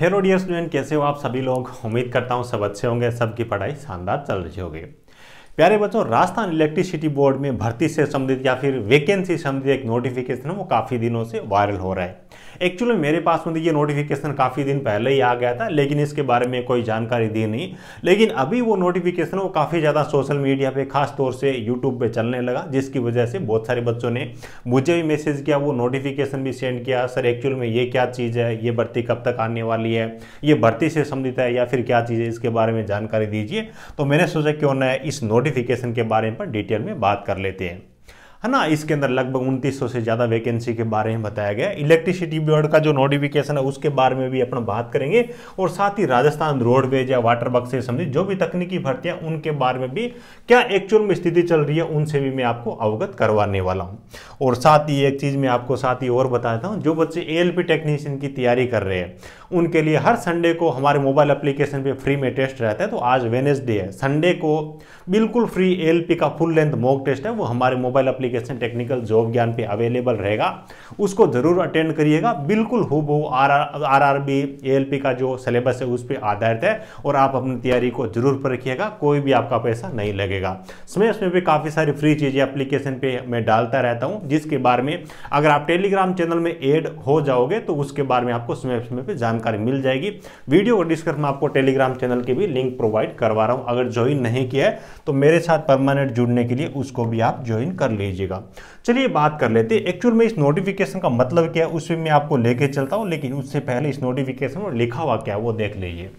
hello dear student कैसे हो आप सभी लोग उम्मीद करता हूँ सब अच्छे होंगे सबकी पढ़ाई शानदार चल रही होगी प्यारे बच्चों राजस्थान इलेक्ट्रिसिटी बोर्ड में भर्ती से संबंधित या फिर वैकेंसी संबंधित एक नोटिफिकेशन है वो काफ़ी दिनों से वायरल हो रहा है एक्चुअली मेरे पास में तो ये नोटिफिकेशन काफ़ी दिन पहले ही आ गया था लेकिन इसके बारे में कोई जानकारी दी नहीं लेकिन अभी वो नोटिफिकेशन वो काफ़ी ज़्यादा सोशल मीडिया पे खास तौर से यूट्यूब पे चलने लगा जिसकी वजह से बहुत सारे बच्चों ने मुझे भी मैसेज किया वो नोटिफिकेशन भी सेंड किया सर एक्चुअल में ये क्या चीज़ है ये भर्ती कब तक आने वाली है ये भर्ती से संबंधित है या फिर क्या चीज़ है इसके बारे में जानकारी दीजिए तो मैंने सोचा क्यों ना इस नोटिस नोटिफिकेशन के बारे में डिटेल में बात कर लेते हैं है ना इसके अंदर लगभग उनतीस से ज़्यादा वैकेंसी के बारे में बताया गया इलेक्ट्रिसिटी बोर्ड का जो नोटिफिकेशन है उसके बारे में भी अपन बात करेंगे और साथ ही राजस्थान रोडवेज या वाटर बक्स से संबंधित जो भी तकनीकी भर्तियां उनके बारे में भी क्या एक्चुअल में स्थिति चल रही है उनसे भी मैं आपको अवगत करवाने वाला हूँ और साथ ही एक चीज़ मैं आपको साथ ही और बताता हूँ जो बच्चे ए टेक्नीशियन की तैयारी कर रहे हैं उनके लिए हर संडे को हमारे मोबाइल एप्लीकेशन पे फ्री में टेस्ट रहता है तो आज वेनेसडे है संडे को बिल्कुल फ्री एलपी का फुल लेंथ मॉक टेस्ट है वो हमारे मोबाइल एप्लीकेशन टेक्निकल जॉब ज्ञान पे अवेलेबल रहेगा उसको ज़रूर अटेंड करिएगा बिल्कुल हु R R R B A का जो सिलेबस है उस पर आधारित है और आप अपनी तैयारी को जरूर पर रखिएगा कोई भी आपका पैसा नहीं लगेगा समय में भी काफ़ी सारी फ्री चीज़ें एप्लीकेशन पर मैं डालता रहता हूँ जिसके बारे में अगर आप टेलीग्राम चैनल में एड हो जाओगे तो उसके बारे में आपको समय में भी जान जानकारी मिल जाएगी वीडियो को डिस्क्रिप्शन में आपको टेलीग्राम चैनल की भी लिंक प्रोवाइड करवा रहा हूँ अगर ज्वाइन नहीं किया है तो मेरे साथ परमानेंट जुड़ने के लिए उसको भी आप ज्वाइन कर लीजिएगा चलिए बात कर लेते हैं एक्चुअल में इस नोटिफिकेशन का मतलब क्या है उसमें मैं आपको लेके चलता हूँ लेकिन उससे पहले इस नोटिफिकेशन में लिखा हुआ क्या है वो देख लीजिए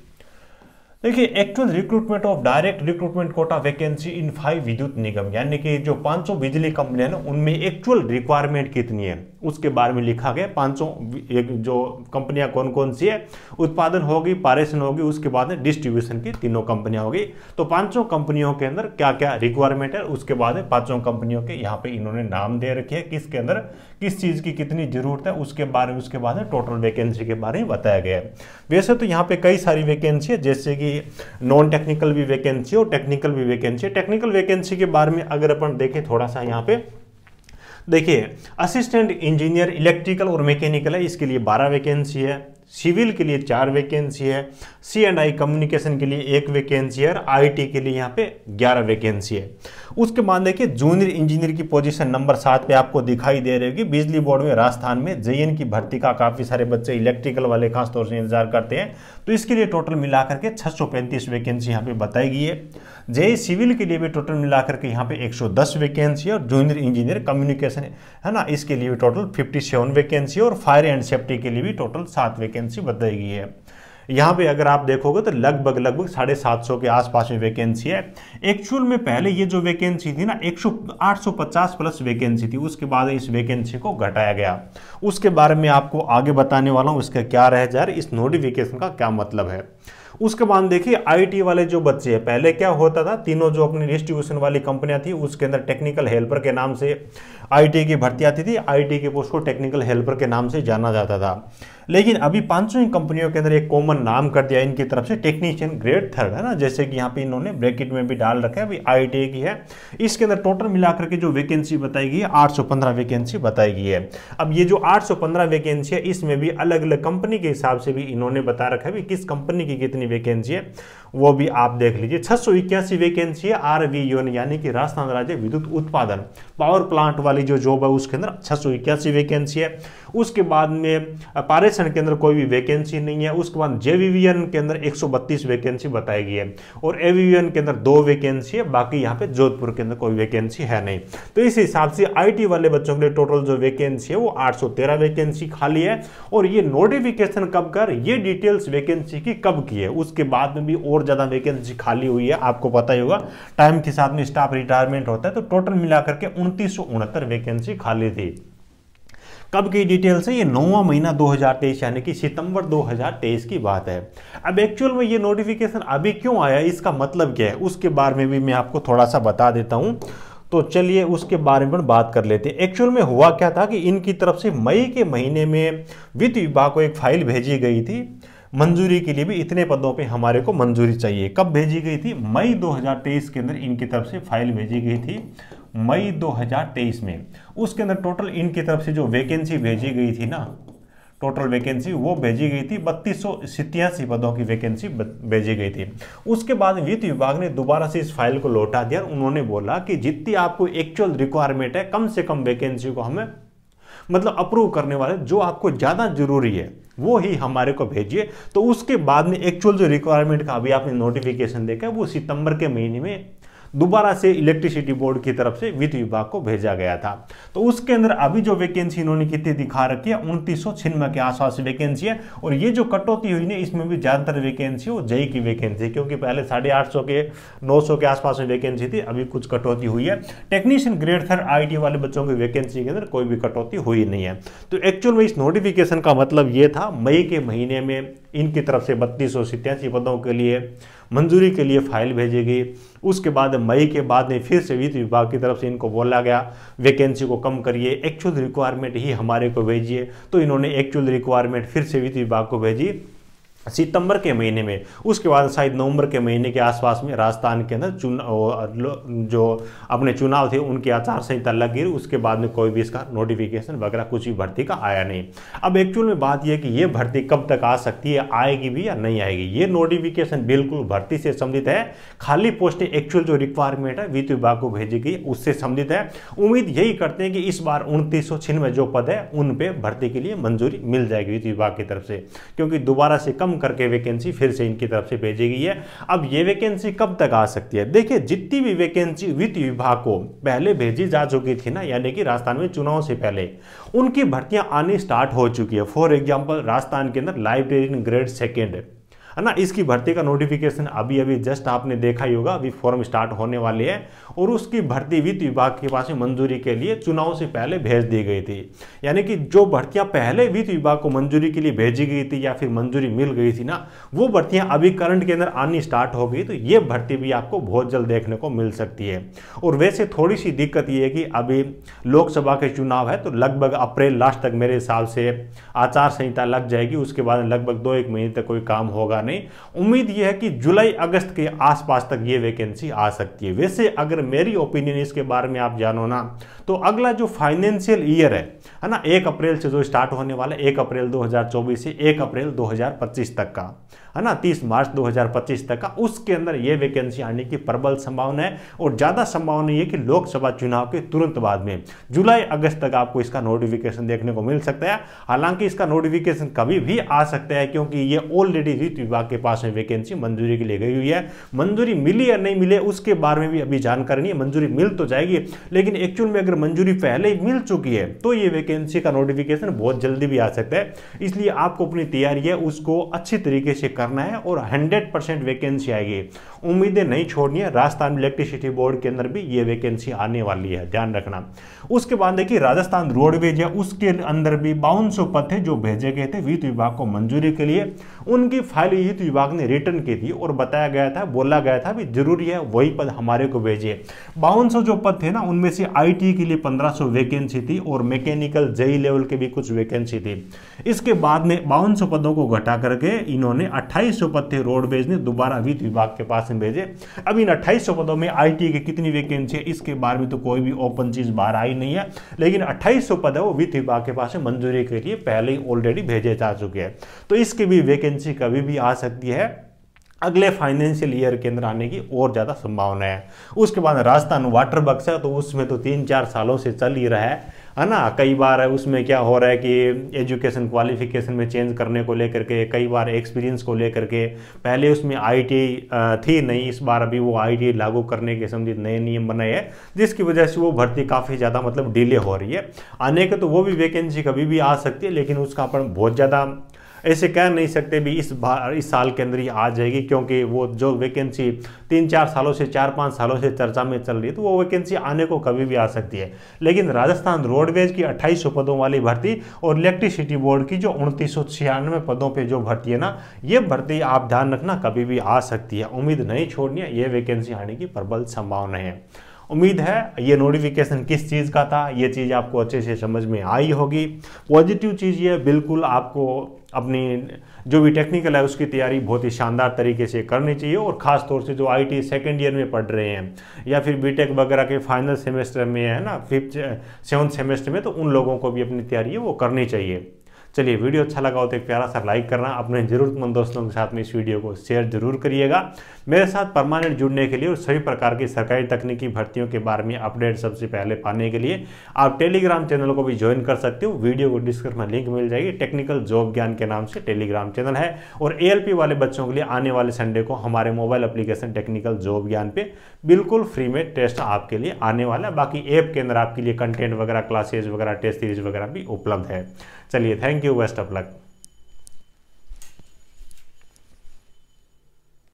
देखिए actual recruitment of direct recruitment quota vacancy in five विद्युत निगम यानी कि जो 500 बिजली कंपनियां ना उनमें एक्चुअल रिक्वायरमेंट कितनी है उसके बारे में लिखा गया 500 जो कंपनियां कौन कौन सी है उत्पादन होगी पारेशन होगी उसके बाद में डिस्ट्रीब्यूशन की तीनों कंपनियां होगी तो 500 कंपनियों के अंदर क्या क्या रिक्वायरमेंट है उसके बाद में पाँचों कंपनियों के यहाँ पे इन्होंने नाम दे रखे हैं किसके अंदर किस चीज़ की कितनी ज़रूरत है उसके बारे में उसके बाद टोटल वैकेंसी के बारे में बताया गया है वैसे तो यहाँ पे कई सारी वैकेंसी है जैसे कि नॉन टेक्निकल भी वैकेंसी और टेक्निकल भी वैकेंसी है टेक्निकल वैकेंसी के बारे में अगर अपन देखें थोड़ा सा यहाँ पे देखिए असिस्टेंट इंजीनियर इलेक्ट्रिकल और मैकेनिकल है इसके लिए बारह वैकेंसी है सिविल के लिए चार वैकेंसी है सी एंड आई कम्युनिकेशन के लिए एक वैकेंसी है और आईटी के लिए यहाँ पे ग्यारह वैकेंसी है उसके बाद देखिए जूनियर इंजीनियर की पोजीशन नंबर सात पे आपको दिखाई दे रही होगी बिजली बोर्ड में राजस्थान में जे की भर्ती का काफ़ी सारे बच्चे इलेक्ट्रिकल वाले खासतौर से इंतजार करते हैं तो इसके लिए टोटल मिलाकर के छः वैकेंसी यहाँ पे बताई गई है जे सिविल के लिए भी टोटल मिलाकर के यहाँ पे 110 वैकेंसी और जूनियर इंजीनियर कम्युनिकेशन है ना इसके लिए भी टोटल 57 वैकेंसी और फायर एंड सेफ्टी के लिए भी टोटल सात वैकेंसी बताई गई है यहाँ पे अगर आप देखोगे तो लगभग लगभग साढ़े सात सौ के आसपास में वैकेंसी है एक्चुअल में पहले ये जो वैकेंसी थी ना एक सौ आठ सौ पचास प्लस वैकेंसी थी उसके बाद इस वैकेंसी को घटाया गया उसके बारे में आपको आगे बताने वाला हूँ इसका क्या रह जा रहा है इस नोटिफिकेशन का क्या मतलब है उसके बाद देखिए आईटी वाले जो बच्चे हैं पहले क्या होता था तीनों जो अपनी डिस्ट्रीब्यूशन वाली कंपनियां थी उसके अंदर टेक्निकल हेल्पर के नाम से आईटी की भर्ती आती थी आईटी के पोस्ट को टेक्निकल हेल्पर के नाम से जाना जाता था लेकिन अभी पांचों ही कंपनियों के अंदर एक कॉमन नाम कर दिया इनकी तरफ से टेक्नीशियन ग्रेड थर्ड है ना जैसे कि यहाँ पे इन्होंने ब्रैकेट में भी डाल रखा है अभी आई की है इसके अंदर टोटल मिलाकर के जो वैकेंसी बताई गई है आठ वैकेंसी बताई गई है अब ये जो आठ वैकेंसी है इसमें भी अलग अलग कंपनी के हिसाब से भी इन्होंने बता रखा है भी किस कंपनी की की कितनी वैकेंसी है वो भी आप देख लीजिए छह सौ इक्यासी वैकेंसी है आर वी यून यानी कि राजस्थान राज्य विद्युत उत्पादन पावर प्लांट वाली जो जॉब है उसके अंदर छह सौ इक्यासी वैकेंसी है उसके बाद में पारेषण के अंदर कोई भी वैकेंसी नहीं है उसके बाद जेवीवीएन के अंदर एक सौ बत्तीस वैकेंसी बताई गई है और एवीवीएन के अंदर दो वैकेंसी है बाकी यहाँ पे जोधपुर के अंदर कोई वैकेंसी है नहीं तो इस हिसाब से टी वाले बच्चों के लिए टोटल जो वैकेंसी है वो तेरह वैकेंसी खाली है और ये नोटिफिकेशन कब कर ये डिटेल्स वैकेंसी की कब की है उसके बाद में भी और और ज़्यादा वैकेंसी खाली हुई है आपको पता ही होगा टाइम के साथ में स्टाफ रिटायरमेंट होता है तो टोटल मिलाकर के उनतीस वैकेंसी खाली थी कब की डिटेल से ये नौवा महीना 2023 यानी कि सितंबर 2023 की बात है अब एक्चुअल में ये नोटिफिकेशन अभी क्यों आया इसका मतलब क्या है उसके बारे में भी मैं आपको थोड़ा सा बता देता हूं तो चलिए उसके बारे में बात कर लेते हैं एक्चुअल में हुआ क्या था कि इनकी तरफ से मई के महीने में वित्त विभाग को एक फाइल भेजी गई थी मंजूरी के लिए भी इतने पदों पे हमारे को मंजूरी चाहिए कब भेजी गई थी मई 2023 के अंदर इनकी तरफ से फाइल भेजी गई थी मई 2023 में उसके अंदर टोटल इनकी तरफ से जो वैकेंसी भेजी गई थी ना टोटल वैकेंसी वो भेजी गई थी बत्तीस पदों की वैकेंसी भेजी गई थी उसके बाद वित्त विभाग ने दोबारा से इस फाइल को लौटा दिया उन्होंने बोला कि जितनी आपको एक्चुअल रिक्वायरमेंट है कम से कम वैकेंसी को हमें मतलब अप्रूव करने वाले जो आपको ज़्यादा जरूरी है वो ही हमारे को भेजिए तो उसके बाद में एक्चुअल जो रिक्वायरमेंट का अभी आपने नोटिफिकेशन देखा है वो सितंबर के महीने में दोबारा से इलेक्ट्रिसिटी बोर्ड की तरफ से वित्त विभाग को भेजा गया था तो उसके अंदर अभी जो वैकेंसी इन्होंने कितनी दिखा रखी है उनतीस सौ के आसपास वैकेंसी है और ये जो कटौती हुई ना इसमें भी ज़्यादातर वैकेंसी वो जय की वैकेंसी क्योंकि पहले साढ़े आठ सौ के नौ सौ के आसपास में वैकेंसी थी अभी कुछ कटौती हुई है टेक्नीशियन ग्रेड थर्ड आई वाले बच्चों की वैकेंसी के अंदर कोई भी कटौती हुई नहीं है तो एक्चुअल में इस नोटिफिकेशन का मतलब ये था मई के महीने में इनकी तरफ से बत्तीस सौ पदों के लिए मंजूरी के लिए फाइल भेजी गई उसके बाद मई के बाद में फिर से वित्त विभाग की तरफ से इनको बोला गया वैकेंसी को कम करिए एक्चुअल रिक्वायरमेंट ही हमारे को भेजिए तो इन्होंने एक्चुअल रिक्वायरमेंट फिर से वित्त विभाग को भेजी सितंबर के महीने में उसके बाद शायद नवंबर के महीने के आसपास में राजस्थान के अंदर चुनाव जो अपने चुनाव थे उनकी आचार संहिता लग गई उसके बाद में कोई भी इसका नोटिफिकेशन वगैरह कुछ भी भर्ती का आया नहीं अब एक्चुअल में बात यह कि ये भर्ती कब तक आ सकती है आएगी भी या नहीं आएगी ये नोटिफिकेशन बिल्कुल भर्ती से संबंधित है खाली पोस्टें एक्चुअल जो रिक्वायरमेंट है वित्त विभाग को भेजी गई उससे संबंधित है उम्मीद यही करते हैं कि इस बार उनतीस जो पद है उन पर भर्ती के लिए मंजूरी मिल जाएगी वित्त विभाग की तरफ से क्योंकि दोबारा से कम करके वैकेंसी फिर से इनकी तरफ से भेजी गई है अब ये वैकेंसी कब तक आ सकती है देखिए जितनी भी वैकेंसी वित्त विभाग को पहले भेजी जा चुकी थी ना यानी कि राजस्थान में चुनाव से पहले उनकी भर्तियां आनी स्टार्ट हो चुकी है फॉर एग्जाम्पल राजस्थान के अंदर लाइब्रेरियन ग्रेड सेकेंड है ना इसकी भर्ती का नोटिफिकेशन अभी अभी जस्ट आपने देखा ही होगा अभी फॉर्म स्टार्ट होने वाली है और उसकी भर्ती वित्त विभाग के पास मंजूरी के लिए चुनाव से पहले भेज दी गई थी यानी कि जो भर्तियां पहले वित्त विभाग को मंजूरी के लिए भेजी गई थी या फिर मंजूरी मिल गई थी ना वो भर्तियां अभी करंट के अंदर आनी स्टार्ट हो गई तो ये भर्ती भी आपको बहुत जल्द देखने को मिल सकती है और वैसे थोड़ी सी दिक्कत ये है कि अभी लोकसभा के चुनाव है तो लगभग अप्रैल लास्ट तक मेरे हिसाब से आचार संहिता लग जाएगी उसके बाद लगभग दो एक महीने तक कोई काम होगा नहीं उम्मीद यह है कि जुलाई अगस्त के आसपास तक ये वैकेंसी आ सकती है वैसे अगर मेरी ओपिनियन इसके बारे में आप जानो ना तो अगला जो फाइनेंशियल ईयर है है ना एक अप्रैल से जो स्टार्ट होने वाला है एक अप्रैल 2024 से एक अप्रैल 2025 तक का है ना 30 मार्च 2025 तक का उसके अंदर ये वैकेंसी आने की प्रबल संभावना है और ज़्यादा संभावना ये कि लोकसभा चुनाव के तुरंत बाद में जुलाई अगस्त तक आपको इसका नोटिफिकेशन देखने को मिल सकता है हालांकि इसका नोटिफिकेशन कभी भी आ सकता है क्योंकि ये ऑलरेडी वित्त विभाग के पास में वैकेंसी मंजूरी के लिए गई हुई है मंजूरी मिली या नहीं मिले उसके बारे में भी अभी जानकारी नहीं मंजूरी मिल तो जाएगी लेकिन एक्चुअल में अगर मंजूरी पहले ही मिल चुकी है तो ये वैकेंसी का नोटिफिकेशन बहुत जल्दी भी आ सकता है इसलिए आपको अपनी तैयारी है उसको अच्छी तरीके से कर करना है और 100 परसेंट वैकेंसी आएगी उम्मीदें नहीं छोड़नी है राजस्थान इलेक्ट्रिसिटी बोर्ड के अंदर भी ये वैकेंसी आने वाली है ध्यान रखना उसके बाद देखिए राजस्थान रोडवेज है उसके अंदर भी बावन पद थे जो भेजे गए थे वित्त विभाग को मंजूरी के लिए उनकी फाइल वित्त विभाग ने रिटर्न की थी और बताया गया था बोला गया था भी जरूरी है वही पद हमारे को भेजिए बावन जो पद थे ना उनमें से आई के लिए पंद्रह वैकेंसी थी और मैकेनिकल जेई लेवल के भी कुछ वैकेंसी थी इसके बाद में बावन पदों को घटा करके इन्होंने अट्ठाईस पद थे रोडवेज ने दोबारा वित्त विभाग के पास में भेजे अब इन अट्ठाईस सौ पदों में आई की कितनी वैकेंसी है इसके बारे में तो कोई भी ओपन चीज़ बाहर आई नहीं है लेकिन अट्ठाईस पद है वो वित्त विभाग के पास मंजूरी के लिए पहले ही ऑलरेडी भेजे जा चुके हैं तो इसकी भी वैकेंसी कभी भी आ सकती है अगले फाइनेंशियल ईयर के अंदर आने की और ज़्यादा संभावना है उसके बाद राजस्थान वाटर बक्स है तो उसमें तो तीन चार सालों से चल ही रहा है है ना कई बार उसमें क्या हो रहा है कि एजुकेशन क्वालिफिकेशन में चेंज करने को लेकर के कई बार एक्सपीरियंस को लेकर के पहले उसमें आई थी नहीं इस बार अभी वो आई लागू करने के संबंधित नए नियम बनाए हैं जिसकी वजह से वो भर्ती काफ़ी ज़्यादा मतलब डिले हो रही है आने के तो वो भी वैकेंसी कभी भी आ सकती है लेकिन उसका अपन बहुत ज़्यादा ऐसे कह नहीं सकते भी इस इस साल के अंदर ही आ जाएगी क्योंकि वो जो वैकेंसी तीन चार सालों से चार पाँच सालों से चर्चा में चल रही है तो वो वैकेंसी आने को कभी भी आ सकती है लेकिन राजस्थान रोडवेज की अट्ठाईस पदों वाली भर्ती और इलेक्ट्रिसिटी बोर्ड की जो उनतीस पदों पर जो भर्ती है ना ये भर्ती आप ध्यान रखना कभी भी आ सकती है उम्मीद नहीं छोड़नी है ये वैकेंसी आने की प्रबल संभावना है उम्मीद है ये नोटिफिकेशन किस चीज़ का था ये चीज़ आपको अच्छे से समझ में आई होगी पॉजिटिव चीज़ ये बिल्कुल आपको अपनी जो भी टेक्निकल है उसकी तैयारी बहुत ही शानदार तरीके से करनी चाहिए और ख़ास तौर से जो आईटी सेकेंड ईयर में पढ़ रहे हैं या फिर बीटेक वगैरह के फाइनल सेमेस्टर में है ना फिफ्थ सेवन्थ सेमेस्टर में तो उन लोगों को भी अपनी तैयारी वो करनी चाहिए चलिए वीडियो अच्छा लगा हो तो एक प्यारा सा लाइक करना अपने ज़रूरतमंद दोस्तों के साथ में इस वीडियो को शेयर जरूर करिएगा मेरे साथ परमानेंट जुड़ने के लिए और सभी प्रकार की सरकारी तकनीकी भर्तियों के बारे में अपडेट सबसे पहले पाने के लिए आप टेलीग्राम चैनल को भी ज्वाइन कर सकते हो वीडियो को डिस्क्रिप्शन में लिंक मिल जाएगी टेक्निकल जॉब ज्ञान के नाम से टेलीग्राम चैनल है और ए वाले बच्चों के लिए आने वाले संडे को हमारे मोबाइल अप्लीकेशन टेक्निकल जॉब ज्ञान पे बिल्कुल फ्री में टेस्ट आपके लिए आने वाला है बाकी ऐप के अंदर आपके लिए कंटेंट वगैरह क्लासेज वगैरह टेस्ट सीरीज वगैरह भी उपलब्ध है चलिए thank you best of luck